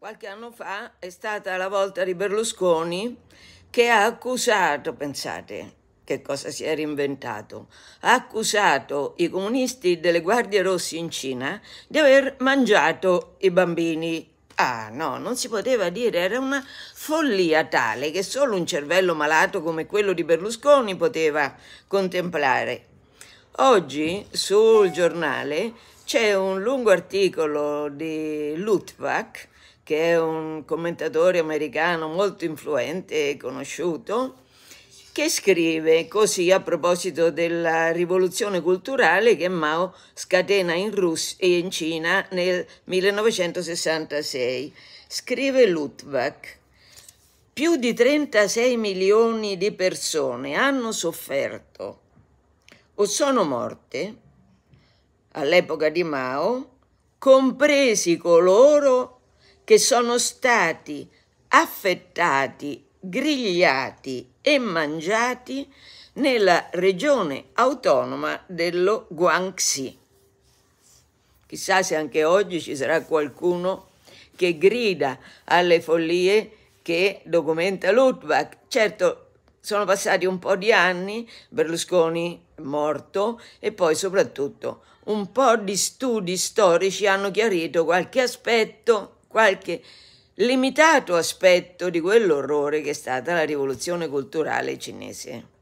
Qualche anno fa è stata la volta di Berlusconi che ha accusato, pensate che cosa si era inventato, ha accusato i comunisti delle Guardie Rosse in Cina di aver mangiato i bambini. Ah no, non si poteva dire, era una follia tale che solo un cervello malato come quello di Berlusconi poteva contemplare. Oggi sul giornale c'è un lungo articolo di Lutvak, che è un commentatore americano molto influente e conosciuto, che scrive così a proposito della rivoluzione culturale che Mao scatena in Russia e in Cina nel 1966. Scrive Lutvak, più di 36 milioni di persone hanno sofferto o sono morte all'epoca di Mao, compresi coloro che sono stati affettati, grigliati e mangiati nella regione autonoma dello Guangxi. Chissà se anche oggi ci sarà qualcuno che grida alle follie che documenta Lutbach. Certo, sono passati un po' di anni, Berlusconi è morto e poi soprattutto un po' di studi storici hanno chiarito qualche aspetto, qualche limitato aspetto di quell'orrore che è stata la rivoluzione culturale cinese.